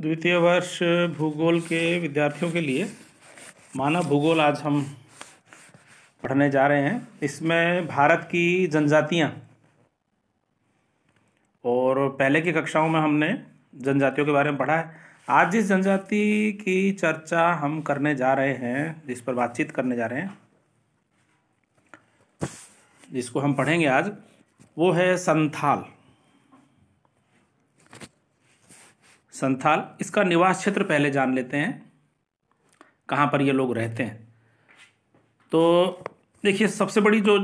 द्वितीय वर्ष भूगोल के विद्यार्थियों के लिए मानव भूगोल आज हम पढ़ने जा रहे हैं इसमें भारत की जनजातियाँ और पहले की कक्षाओं में हमने जनजातियों के बारे में पढ़ा है आज जिस जनजाति की चर्चा हम करने जा रहे हैं जिस पर बातचीत करने जा रहे हैं जिसको हम पढ़ेंगे आज वो है संथाल संथाल इसका निवास क्षेत्र पहले जान लेते हैं कहाँ पर ये लोग रहते हैं तो देखिए सबसे बड़ी जो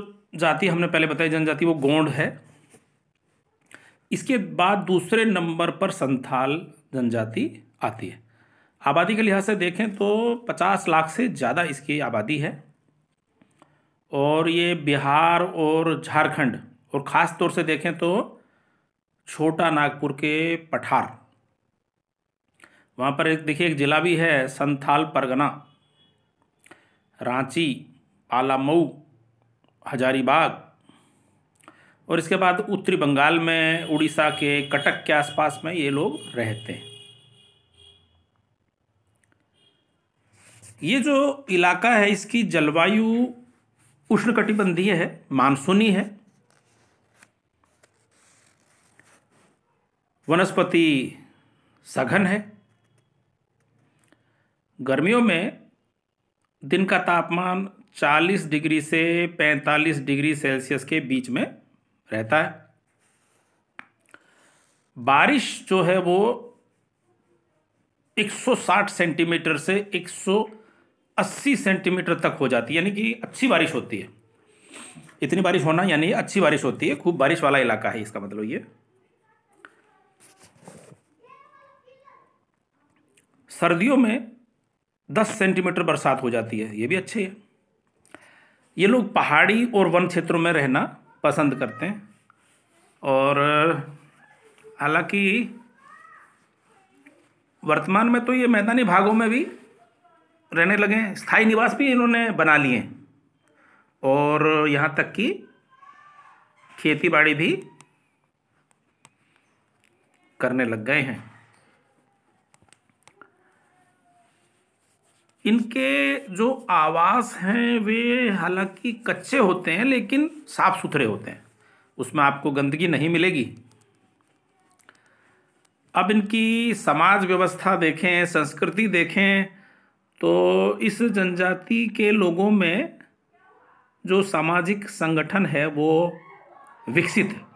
जाति हमने पहले बताई जनजाति वो गोंड है इसके बाद दूसरे नंबर पर संथाल जनजाति आती है आबादी के लिहाज से देखें तो पचास लाख से ज़्यादा इसकी आबादी है और ये बिहार और झारखंड और ख़ास तौर से देखें तो छोटा नागपुर के पठार वहाँ पर एक देखिए एक ज़िला भी है संथाल परगना रांची आलामऊ हजारीबाग और इसके बाद उत्तरी बंगाल में उड़ीसा के कटक के आसपास में ये लोग रहते हैं ये जो इलाका है इसकी जलवायु उष्णकटिबंधीय है मानसूनी है वनस्पति सघन है गर्मियों में दिन का तापमान 40 डिग्री से 45 डिग्री सेल्सियस के बीच में रहता है बारिश जो है वो 160 सेंटीमीटर से 180 सेंटीमीटर तक हो जाती है यानी कि अच्छी बारिश होती है इतनी बारिश होना यानी अच्छी बारिश होती है खूब बारिश वाला इलाका है इसका मतलब ये सर्दियों में दस सेंटीमीटर बरसात हो जाती है ये भी अच्छी है ये लोग पहाड़ी और वन क्षेत्रों में रहना पसंद करते हैं और हालांकि वर्तमान में तो ये मैदानी भागों में भी रहने लगे हैं स्थायी निवास भी इन्होंने बना लिए और यहाँ तक कि खेती बाड़ी भी करने लग गए हैं इनके जो आवास हैं वे हालांकि कच्चे होते हैं लेकिन साफ सुथरे होते हैं उसमें आपको गंदगी नहीं मिलेगी अब इनकी समाज व्यवस्था देखें संस्कृति देखें तो इस जनजाति के लोगों में जो सामाजिक संगठन है वो विकसित है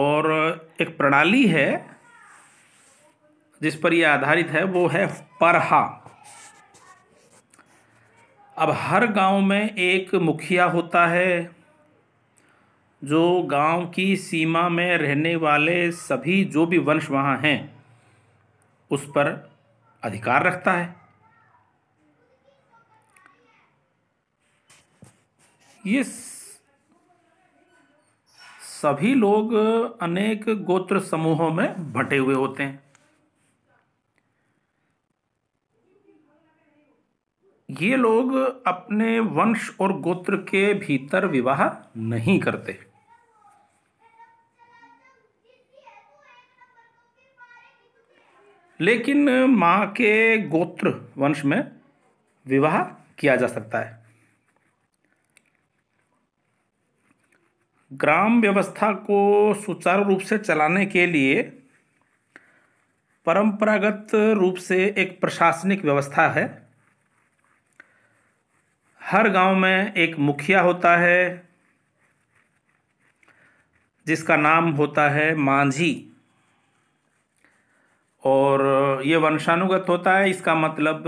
और एक प्रणाली है जिस पर यह आधारित है वो है परहा अब हर गांव में एक मुखिया होता है जो गांव की सीमा में रहने वाले सभी जो भी वंश वहाँ हैं उस पर अधिकार रखता है ये सभी लोग अनेक गोत्र समूहों में बटे हुए होते हैं ये लोग अपने वंश और गोत्र के भीतर विवाह नहीं करते लेकिन माँ के गोत्र वंश में विवाह किया जा सकता है ग्राम व्यवस्था को सुचारू रूप से चलाने के लिए परंपरागत रूप से एक प्रशासनिक व्यवस्था है हर गांव में एक मुखिया होता है जिसका नाम होता है मांझी और ये वंशानुगत होता है इसका मतलब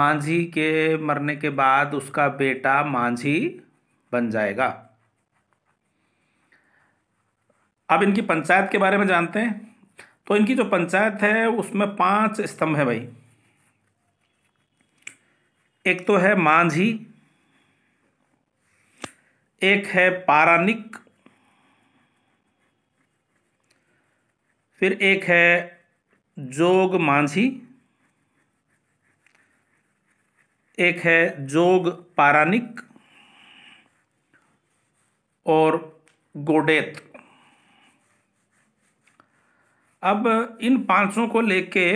मांझी के मरने के बाद उसका बेटा मांझी बन जाएगा अब इनकी पंचायत के बारे में जानते हैं तो इनकी जो पंचायत है उसमें पांच स्तंभ है भाई एक तो है मांझी एक है पारानिक फिर एक है जोग मांझी एक है जोग पारानिक और गोडेत अब इन पांचों को लेके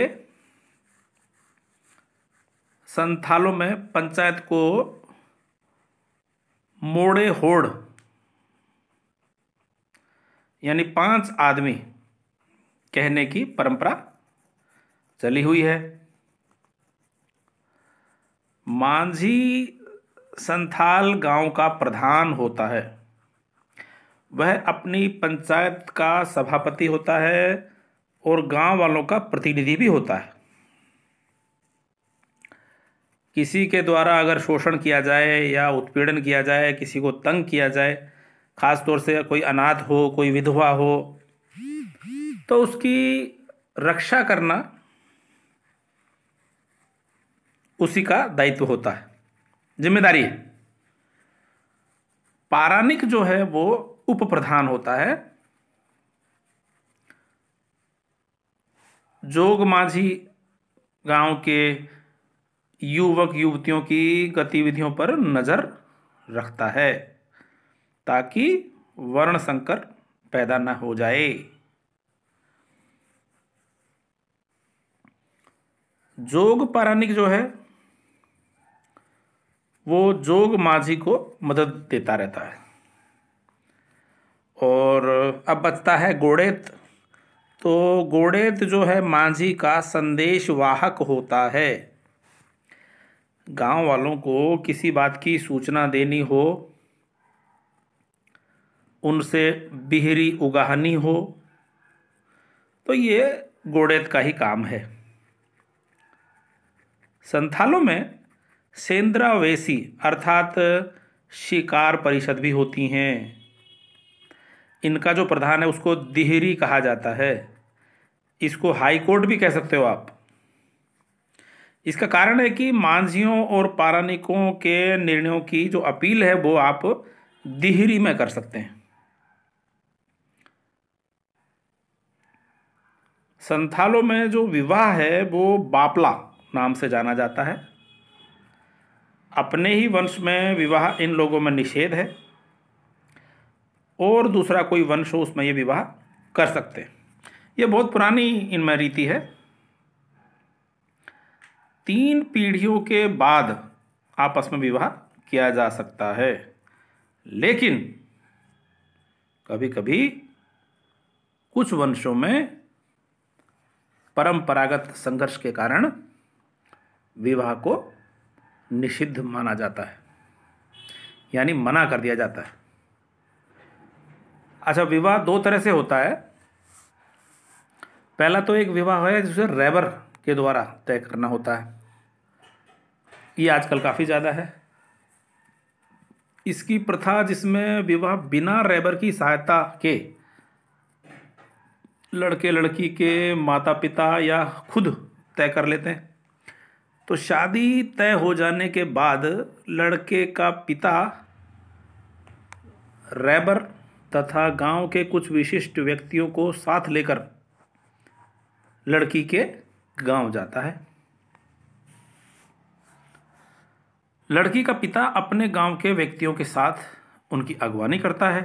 संथालों में पंचायत को मोड़े होड़ यानी पांच आदमी कहने की परंपरा चली हुई है मांझी संथाल गांव का प्रधान होता है वह अपनी पंचायत का सभापति होता है और गांव वालों का प्रतिनिधि भी होता है किसी के द्वारा अगर शोषण किया जाए या उत्पीड़न किया जाए किसी को तंग किया जाए ख़ास तौर से कोई अनाथ हो कोई विधवा हो तो उसकी रक्षा करना उसी का दायित्व होता है जिम्मेदारी है पारानिक जो है वो उप प्रधान होता है जोग माझी गांव के युवक युवतियों की गतिविधियों पर नज़र रखता है ताकि वर्ण संकर पैदा न हो जाए जोग पारानिक जो है वो जोग माझी को मदद देता रहता है और अब बचता है गोड़ेत तो गोड़ेत जो है माझी का संदेश वाहक होता है गांव वालों को किसी बात की सूचना देनी हो उनसे बिहरी उगाहनी हो तो ये गोडेत का ही काम है संथालों में सेंद्रावेसी अर्थात शिकार परिषद भी होती हैं इनका जो प्रधान है उसको दिहरी कहा जाता है इसको हाई कोर्ट भी कह सकते हो आप इसका कारण है कि मांझियों और पारानिकों के निर्णयों की जो अपील है वो आप दिहरी में कर सकते हैं संथालों में जो विवाह है वो बापला नाम से जाना जाता है अपने ही वंश में विवाह इन लोगों में निषेध है और दूसरा कोई वंश हो उसमें ये विवाह कर सकते हैं ये बहुत पुरानी इनमें रीति है तीन पीढ़ियों के बाद आपस में विवाह किया जा सकता है लेकिन कभी कभी कुछ वंशों में परंपरागत संघर्ष के कारण विवाह को निषिद्ध माना जाता है यानी मना कर दिया जाता है अच्छा विवाह दो तरह से होता है पहला तो एक विवाह है जिसे रेबर के द्वारा तय करना होता है ये आजकल काफ़ी ज़्यादा है इसकी प्रथा जिसमें विवाह बिना रैबर की सहायता के लड़के लड़की के माता पिता या खुद तय कर लेते हैं तो शादी तय हो जाने के बाद लड़के का पिता रैबर तथा गांव के कुछ विशिष्ट व्यक्तियों को साथ लेकर लड़की के गांव जाता है लड़की का पिता अपने गांव के व्यक्तियों के साथ उनकी अगवानी करता है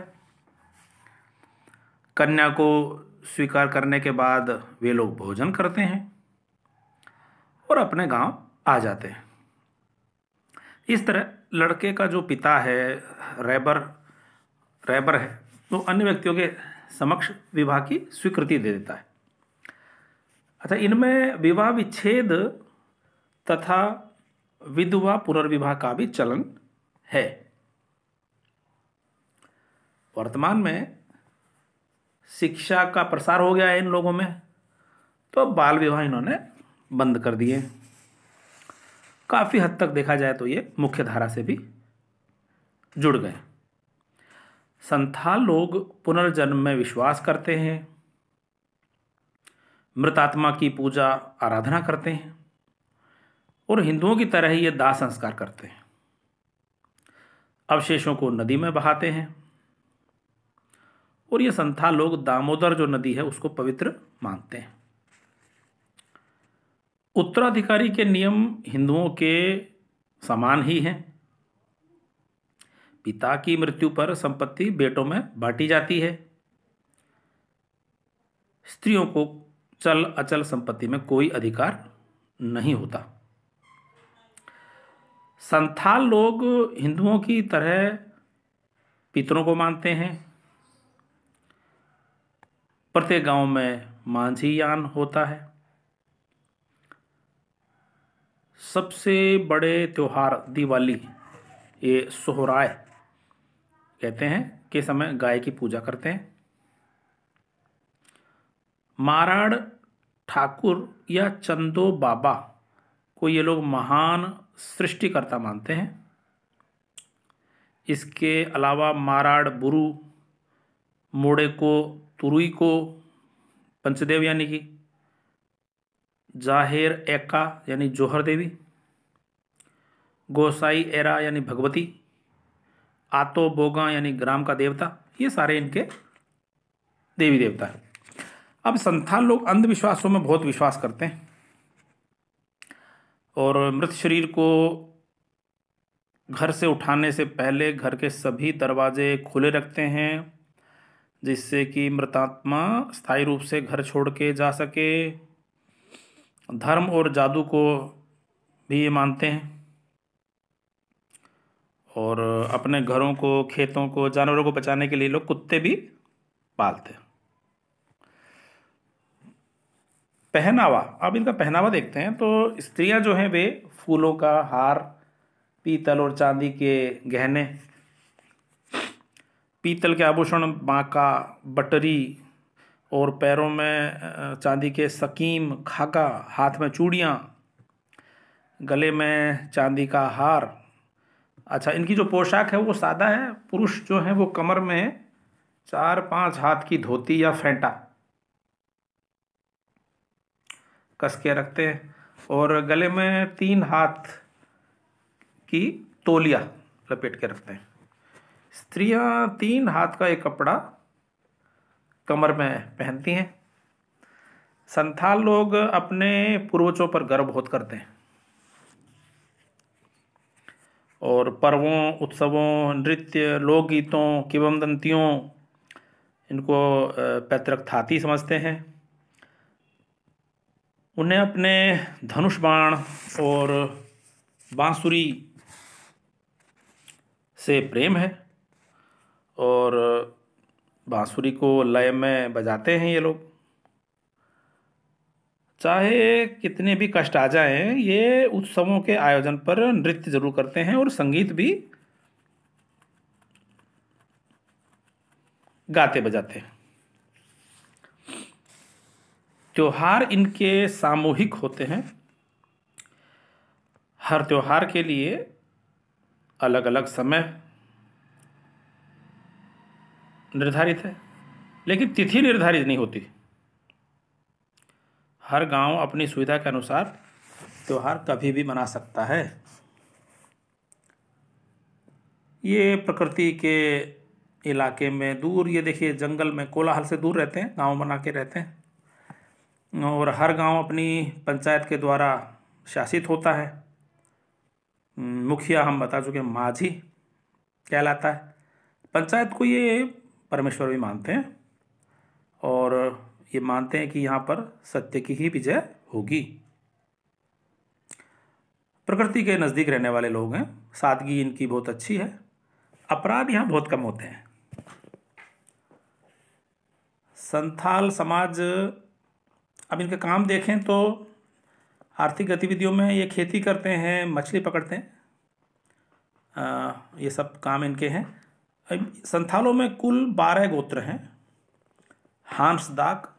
कन्या को स्वीकार करने के बाद वे लोग भोजन करते हैं और अपने गांव आ जाते हैं इस तरह लड़के का जो पिता है रैबर रैबर है वो तो अन्य व्यक्तियों के समक्ष विवाह की स्वीकृति दे देता है अच्छा इनमें विवाह विच्छेद तथा विधवा पुनर्विवाह का भी चलन है वर्तमान में शिक्षा का प्रसार हो गया है इन लोगों में तो बाल विवाह इन्होंने बंद कर दिए काफ़ी हद तक देखा जाए तो ये मुख्य धारा से भी जुड़ गए संथाल लोग पुनर्जन्म में विश्वास करते हैं मृतात्मा की पूजा आराधना करते हैं और हिंदुओं की तरह ही ये दाह संस्कार करते हैं अवशेषों को नदी में बहाते हैं और ये संथा लोग दामोदर जो नदी है उसको पवित्र मानते हैं उत्तराधिकारी के नियम हिंदुओं के समान ही हैं पिता की मृत्यु पर संपत्ति बेटों में बांटी जाती है स्त्रियों को चल अचल संपत्ति में कोई अधिकार नहीं होता संथाल लोग हिंदुओं की तरह पितरों को मानते हैं प्रत्येक गांव में मांझी यान होता है सबसे बड़े त्यौहार दिवाली ये सोहराय कहते हैं के समय गाय की पूजा करते हैं माराड़ ठाकुर या चंदो बाबा को ये लोग महान सृष्टिकर्ता मानते हैं इसके अलावा माराड़ बुरु मोड़े को तुरुई को पंचदेव यानी कि जाहिर एका यानी जोहर देवी गोसाई एरा यानी भगवती आतो बोगा यानी ग्राम का देवता ये सारे इनके देवी देवता हैं अब संथाल लोग अंधविश्वासों में बहुत विश्वास करते हैं और मृत शरीर को घर से उठाने से पहले घर के सभी दरवाजे खुले रखते हैं जिससे कि मृतात्मा स्थायी रूप से घर छोड़ के जा सके धर्म और जादू को भी ये मानते हैं और अपने घरों को खेतों को जानवरों को बचाने के लिए लोग कुत्ते भी पालते हैं पहनावा अब इनका पहनावा देखते हैं तो स्त्रियां जो हैं वे फूलों का हार पीतल और चांदी के गहने पीतल के आभूषण बांका बटरी और पैरों में चांदी के सकीम खाका हाथ में चूड़ियाँ गले में चांदी का हार अच्छा इनकी जो पोशाक है वो सादा है पुरुष जो है वो कमर में चार पांच हाथ की धोती या फेंटा कस के रखते हैं और गले में तीन हाथ की तोलिया लपेट के रखते हैं स्त्रियां तीन हाथ का एक कपड़ा कमर में पहनती हैं संथाल लोग अपने पूर्वजों पर गर्व बहुत करते हैं और पर्वों उत्सवों नृत्य लोकगीतों किवमदंतियों इनको पैतृक थाती समझते हैं उन्हें अपने धनुष बाण और बांसुरी से प्रेम है और बांसुरी को लय में बजाते हैं ये लोग चाहे कितने भी कष्ट आ जाए ये उत्सवों के आयोजन पर नृत्य जरूर करते हैं और संगीत भी गाते बजाते हैं त्यौहार इनके सामूहिक होते हैं हर त्यौहार के लिए अलग अलग समय निर्धारित है लेकिन तिथि निर्धारित नहीं होती हर गांव अपनी सुविधा के अनुसार त्यौहार कभी भी मना सकता है ये प्रकृति के इलाके में दूर ये देखिए जंगल में कोलाहल से दूर रहते हैं गांव बना के रहते हैं और हर गांव अपनी पंचायत के द्वारा शासित होता है मुखिया हम बता चुके माझी कहलाता है पंचायत को ये परमेश्वर भी मानते हैं और ये मानते हैं कि यहाँ पर सत्य की ही विजय होगी प्रकृति के नज़दीक रहने वाले लोग हैं सादगी इनकी बहुत अच्छी है अपराध यहाँ बहुत कम होते हैं संथाल समाज अब इनका काम देखें तो आर्थिक गतिविधियों में ये खेती करते हैं मछली पकड़ते हैं ये सब काम इनके हैं संथालों में कुल बारह गोत्र हैं हांसदाक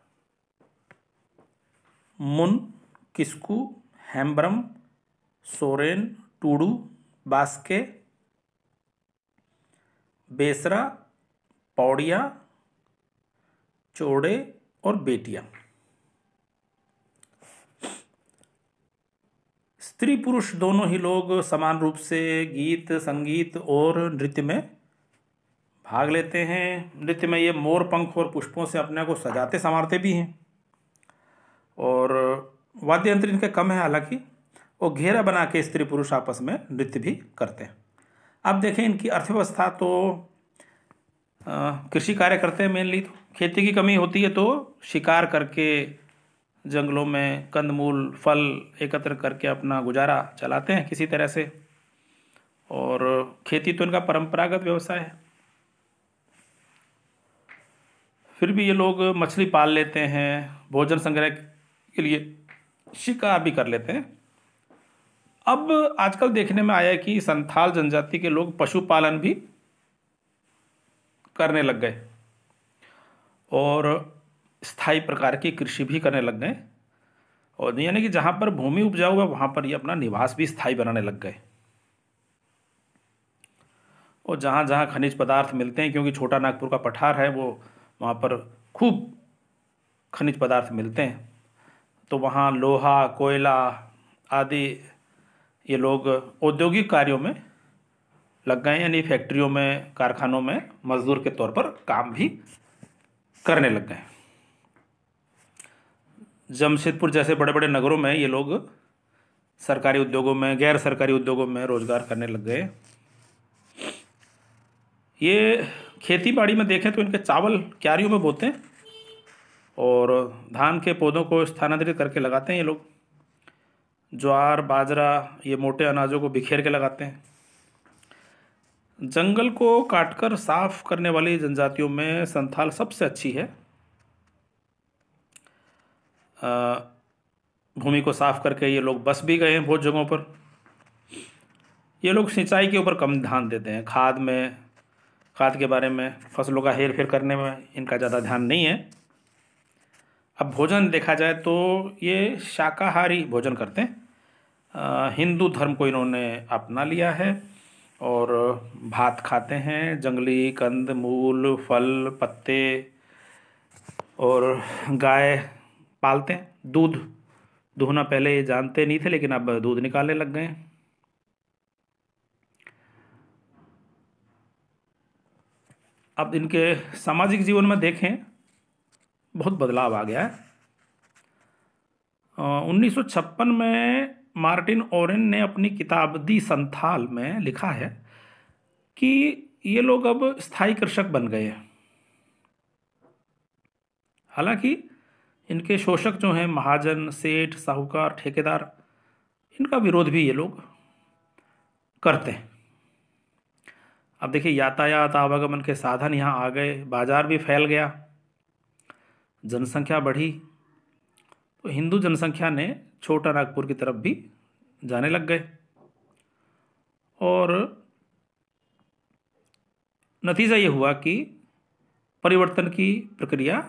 मुन किस्कू हेम्ब्रम सोरेन टूडू बास्के बेसरा पौड़िया चोड़े और बेटिया स्त्री पुरुष दोनों ही लोग समान रूप से गीत संगीत और नृत्य में भाग लेते हैं नृत्य में ये मोर पंख और पुष्पों से अपने को सजाते संवारते भी हैं और वाद्य यंत्र इनके कम है हालांकि वो घेरा बना के स्त्री पुरुष आपस में नृत्य भी करते हैं अब देखें इनकी अर्थव्यवस्था तो कृषि कार्य करते हैं मेनली तो खेती की कमी होती है तो शिकार करके जंगलों में कंदमूल फल एकत्र करके अपना गुजारा चलाते हैं किसी तरह से और खेती तो इनका परंपरागत व्यवसाय है फिर भी ये लोग मछली पाल लेते हैं भोजन संग्रह के लिए शिकार भी कर लेते हैं अब आजकल देखने में आया है कि संथाल जनजाति के लोग पशुपालन भी करने लग गए और स्थाई प्रकार की कृषि भी करने लग गए और यानी कि जहाँ पर भूमि उपजाऊ है वहाँ पर ये अपना निवास भी स्थायी बनाने लग गए और जहाँ जहाँ खनिज पदार्थ मिलते हैं क्योंकि छोटा नागपुर का पठार है वो वहाँ पर खूब खनिज पदार्थ मिलते हैं तो वहाँ लोहा कोयला आदि ये लोग औद्योगिक कार्यों में लग गए यानी फैक्ट्रियों में कारखानों में मजदूर के तौर पर काम भी करने लग गए जमशेदपुर जैसे बड़े बड़े नगरों में ये लोग सरकारी उद्योगों में गैर सरकारी उद्योगों में रोज़गार करने लग गए ये खेती बाड़ी में देखें तो इनके चावल क्यारियों में बोते हैं और धान के पौधों को स्थानांतरित करके लगाते हैं ये लोग ज्वार बाजरा ये मोटे अनाजों को बिखेर के लगाते हैं जंगल को काटकर साफ करने वाली जनजातियों में संथाल सबसे अच्छी है भूमि को साफ करके ये लोग बस भी गए हैं बहुत जगहों पर ये लोग सिंचाई के ऊपर कम ध्यान देते हैं खाद में खाद के बारे में फसलों का हेर फेर करने में इनका ज़्यादा ध्यान नहीं है अब भोजन देखा जाए तो ये शाकाहारी भोजन करते हैं हिंदू धर्म को इन्होंने अपना लिया है और भात खाते हैं जंगली कंद मूल फल पत्ते और गाय पालते हैं दूध दूहना पहले ये जानते नहीं थे लेकिन अब दूध निकालने लग गए हैं अब इनके सामाजिक जीवन में देखें बहुत बदलाव आ गया है उन्नीस में मार्टिन ओरेन ने अपनी किताब दी संथाल में लिखा है कि ये लोग अब स्थायी कृषक बन गए हैं हालांकि इनके शोषक जो हैं महाजन सेठ साहूकार ठेकेदार इनका विरोध भी ये लोग करते हैं अब देखिए यातायात आवागमन के साधन यहाँ आ गए बाजार भी फैल गया जनसंख्या बढ़ी तो हिंदू जनसंख्या ने छोटा नागपुर की तरफ भी जाने लग गए और नतीजा ये हुआ कि परिवर्तन की प्रक्रिया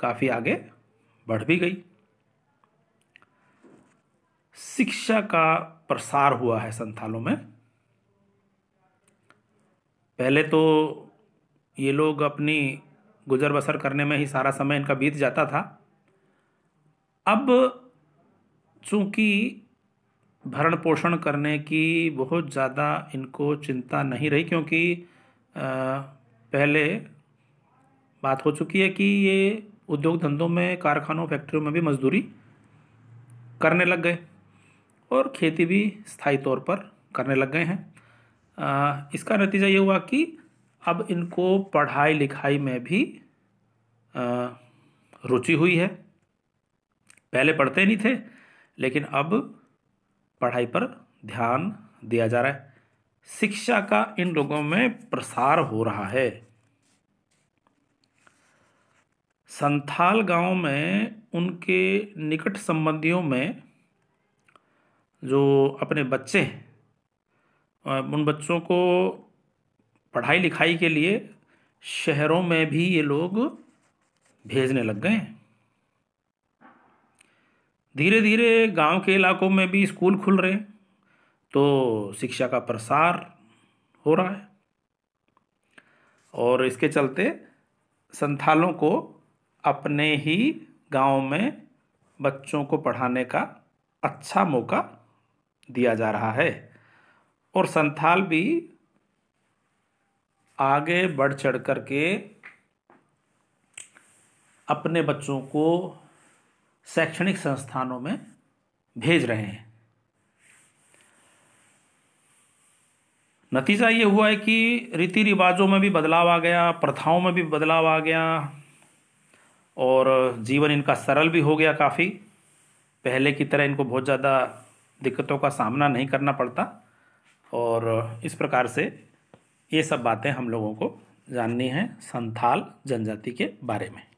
काफ़ी आगे बढ़ भी गई शिक्षा का प्रसार हुआ है संथालों में पहले तो ये लोग अपनी गुजर बसर करने में ही सारा समय इनका बीत जाता था अब चूँकि भरण पोषण करने की बहुत ज़्यादा इनको चिंता नहीं रही क्योंकि पहले बात हो चुकी है कि ये उद्योग धंधों में कारखानों फैक्ट्रियों में भी मजदूरी करने लग गए और खेती भी स्थायी तौर पर करने लग गए हैं इसका नतीजा ये हुआ कि अब इनको पढ़ाई लिखाई में भी रुचि हुई है पहले पढ़ते नहीं थे लेकिन अब पढ़ाई पर ध्यान दिया जा रहा है शिक्षा का इन लोगों में प्रसार हो रहा है संथाल गांव में उनके निकट संबंधियों में जो अपने बच्चे हैं उन बच्चों को पढ़ाई लिखाई के लिए शहरों में भी ये लोग भेजने लग गए धीरे धीरे गांव के इलाकों में भी स्कूल खुल रहे हैं तो शिक्षा का प्रसार हो रहा है और इसके चलते संथालों को अपने ही गांव में बच्चों को पढ़ाने का अच्छा मौका दिया जा रहा है और संथाल भी आगे बढ़ चढ़ कर के अपने बच्चों को शैक्षणिक संस्थानों में भेज रहे हैं नतीजा ये हुआ है कि रीति रिवाजों में भी बदलाव आ गया प्रथाओं में भी बदलाव आ गया और जीवन इनका सरल भी हो गया काफ़ी पहले की तरह इनको बहुत ज़्यादा दिक्कतों का सामना नहीं करना पड़ता और इस प्रकार से ये सब बातें हम लोगों को जाननी है संथाल जनजाति के बारे में